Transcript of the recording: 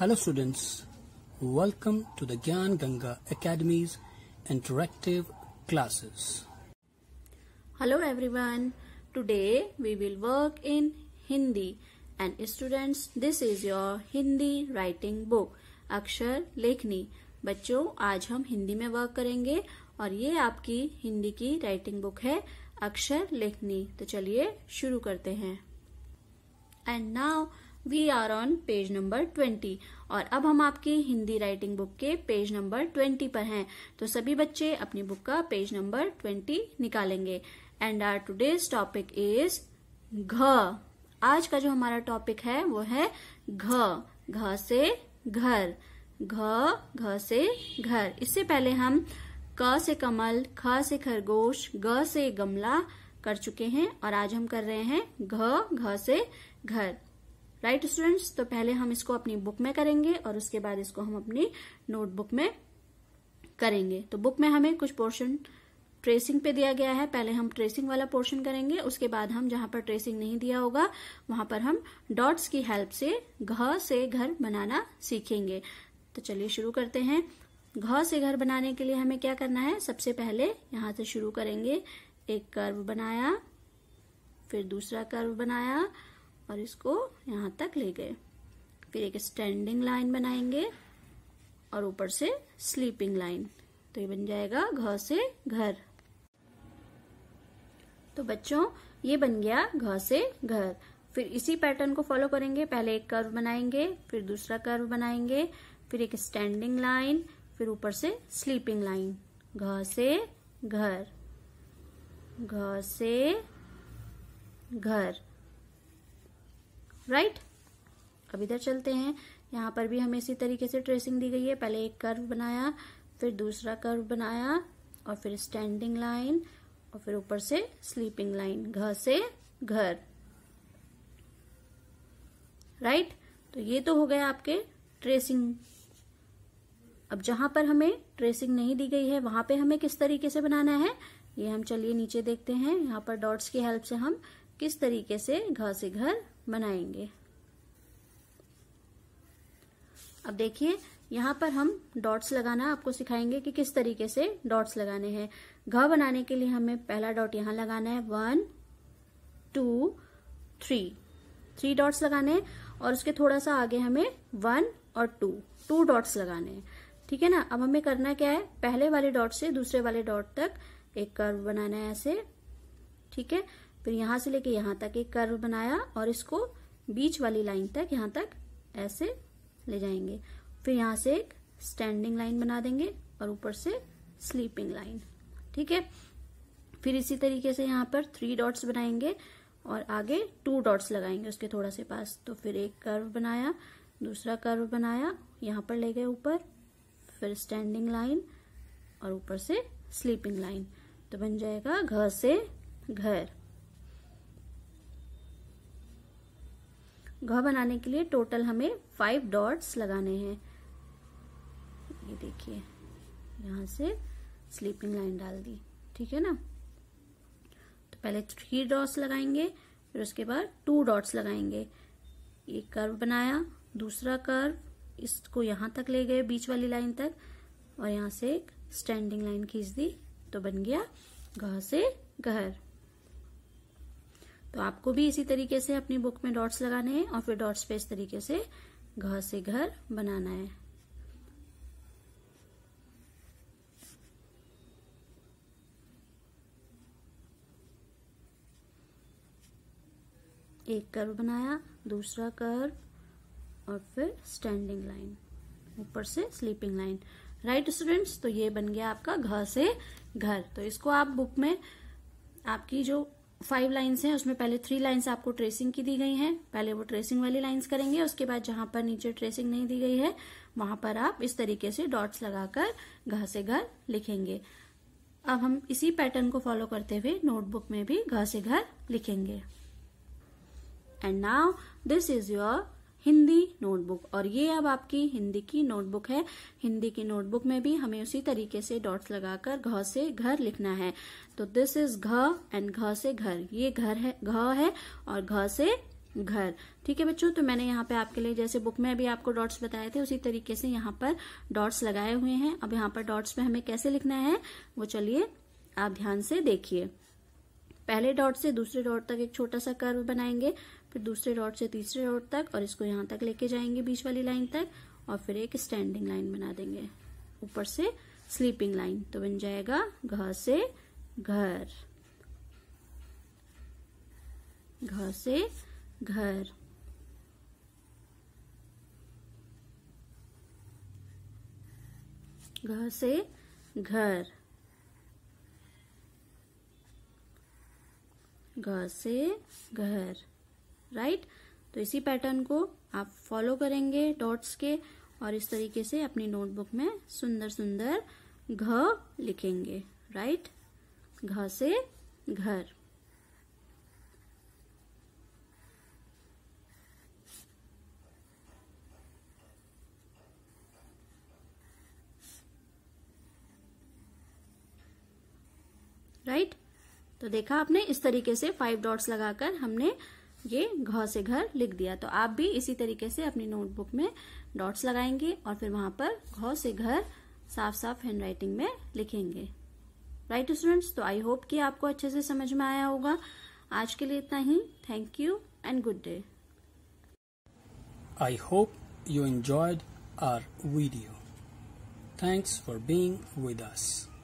Hello students welcome to the Gyan Ganga academy's interactive classes hello everyone today we will work in Hindi and students this is your Hindi writing book Akshar Lekhni बच्चों आज हम हिंदी में work करेंगे और ये आपकी हिंदी की राइटिंग बुक है अक्षर लेखनी तो चलिए शुरू करते हैं and now we are on page number twenty और अब हम आपकी हिंदी राइटिंग बुक के पेज नंबर ट्वेंटी पर हैं तो सभी बच्चे अपनी बुक का पेज नंबर ट्वेंटी निकालेंगे and our today's topic is घ आज का जो हमारा टॉपिक है वो है घ घ से घर घ घ से घर इससे पहले हम क से कमल ख से खरगोश ग से गमला कर चुके हैं और आज हम कर रहे हैं घ घ से घर राइट right, स्टूडेंट्स तो पहले हम इसको अपनी बुक में करेंगे और उसके बाद इसको हम अपनी नोटबुक में करेंगे तो बुक में हमें कुछ पोर्शन ट्रेसिंग पे दिया गया है पहले हम ट्रेसिंग वाला पोर्शन करेंगे उसके बाद हम जहां पर ट्रेसिंग नहीं दिया होगा वहां पर हम डॉट्स की हेल्प से घ से घर बनाना सीखेंगे तो चलिए शुरू करते हैं घ से घर बनाने के लिए हमें क्या करना है सबसे पहले यहां से शुरू करेंगे एक कर्व बनाया फिर दूसरा कर्व बनाया और इसको यहाँ तक ले गए फिर एक स्टैंडिंग लाइन बनाएंगे और ऊपर से स्लीपिंग लाइन तो ये बन जाएगा घर से घर तो बच्चों ये बन गया घर से घर फिर इसी पैटर्न को फॉलो करेंगे पहले एक कर्व बनाएंगे फिर दूसरा कर्व बनाएंगे फिर एक स्टैंडिंग लाइन फिर ऊपर से स्लीपिंग लाइन घर से घर घर से घर राइट अब इधर चलते हैं यहां पर भी हमें इसी तरीके से ट्रेसिंग दी गई है पहले एक कर्व बनाया फिर दूसरा कर्व बनाया और फिर स्टैंडिंग लाइन और फिर ऊपर से स्लीपिंग लाइन घर से घर राइट तो ये तो हो गया आपके ट्रेसिंग अब जहां पर हमें ट्रेसिंग नहीं दी गई है वहां पे हमें किस तरीके से बनाना है ये हम चलिए नीचे देखते हैं यहाँ पर डॉट्स की हेल्प से हम किस तरीके से घर से घर बनाएंगे अब देखिए यहाँ पर हम डॉट्स लगाना आपको सिखाएंगे कि किस तरीके से डॉट्स लगाने हैं घ बनाने के लिए हमें पहला डॉट यहाँ लगाना है one two three three dots लगाने हैं और उसके थोड़ा सा आगे हमें वन और टू टू डॉट्स लगाने हैं ठीक है ना अब हमें करना क्या है पहले वाले डॉट से दूसरे वाले डॉट तक एक कर्व बनाना है ऐसे ठीक है फिर यहां से लेके यहां तक एक कर्व बनाया और इसको बीच वाली लाइन तक यहां तक ऐसे ले जाएंगे फिर यहां से एक स्टैंडिंग लाइन बना देंगे और ऊपर से स्लीपिंग लाइन ठीक है फिर इसी तरीके से यहां पर थ्री डॉट्स बनाएंगे और आगे टू डॉट्स लगाएंगे उसके थोड़ा से पास तो फिर एक कर्व बनाया दूसरा कर्व बनाया यहां पर ले गए ऊपर फिर स्टैंडिंग लाइन और ऊपर से स्लीपिंग लाइन तो बन जाएगा घर से घर घ बनाने के लिए टोटल हमें फाइव डॉट्स लगाने हैं ये देखिए यहाँ से स्लीपिंग लाइन डाल दी ठीक है ना तो पहले थ्री डॉट्स लगाएंगे फिर उसके बाद टू डॉट्स लगाएंगे एक कर्व बनाया दूसरा कर्व इसको यहाँ तक ले गए बीच वाली लाइन तक और यहाँ से एक स्टैंडिंग लाइन खींच दी तो बन गया घ से घर तो आपको भी इसी तरीके से अपनी बुक में डॉट्स लगाने हैं और फिर डॉट्स पे इस तरीके से घर से घर बनाना है एक कर्व बनाया दूसरा कर्व और फिर स्टैंडिंग लाइन ऊपर से स्लीपिंग लाइन राइट स्टूडेंट्स तो ये बन गया आपका घर से घर तो इसको आप बुक में आपकी जो फाइव लाइन्स हैं उसमें पहले थ्री लाइन्स आपको ट्रेसिंग की दी गई हैं पहले वो ट्रेसिंग वाली लाइन्स करेंगे उसके बाद जहां पर नीचे ट्रेसिंग नहीं दी गई है वहां पर आप इस तरीके से डॉट्स लगाकर घ से घर लिखेंगे अब हम इसी पैटर्न को फॉलो करते हुए नोटबुक में भी घर से घर लिखेंगे and now this is your Hindi notebook और ये अब आपकी हिंदी की नोटबुक है हिंदी की नोटबुक में भी हमें उसी तरीके से डॉट्स लगाकर घ से घर लिखना है तो दिस इज घ एंड घ से घर ये घर है घ है और घ से घर ठीक है बच्चों तो मैंने यहाँ पे आपके लिए जैसे बुक में अभी आपको डॉट्स बताए थे उसी तरीके से यहाँ पर डॉट्स लगाए हुए हैं अब यहाँ पर डॉट्स में हमें कैसे लिखना है वो चलिए आप ध्यान से देखिए पहले डॉट से दूसरे डॉट तक एक छोटा सा कर्व बनाएंगे फिर दूसरे डॉट से तीसरे डॉट तक और इसको यहां तक लेके जाएंगे बीच वाली लाइन तक और फिर एक स्टैंडिंग लाइन बना देंगे ऊपर से स्लीपिंग लाइन तो बन जाएगा घ से घर घ से घर घ से घर घ से घर राइट तो इसी पैटर्न को आप फॉलो करेंगे डॉट्स के और इस तरीके से अपनी नोटबुक में सुंदर सुंदर घ लिखेंगे राइट घ से घर राइट right? तो देखा आपने इस तरीके से फाइव डॉट्स लगाकर हमने ये घर से घर लिख दिया तो आप भी इसी तरीके से अपनी नोटबुक में डॉट्स लगाएंगे और फिर वहां पर घर से घर साफ साफ हैंड राइटिंग में लिखेंगे राइट स्टूडेंट्स तो आई होप कि आपको अच्छे से समझ में आया होगा आज के लिए इतना ही thank you and good day I hope you enjoyed our video thanks for being with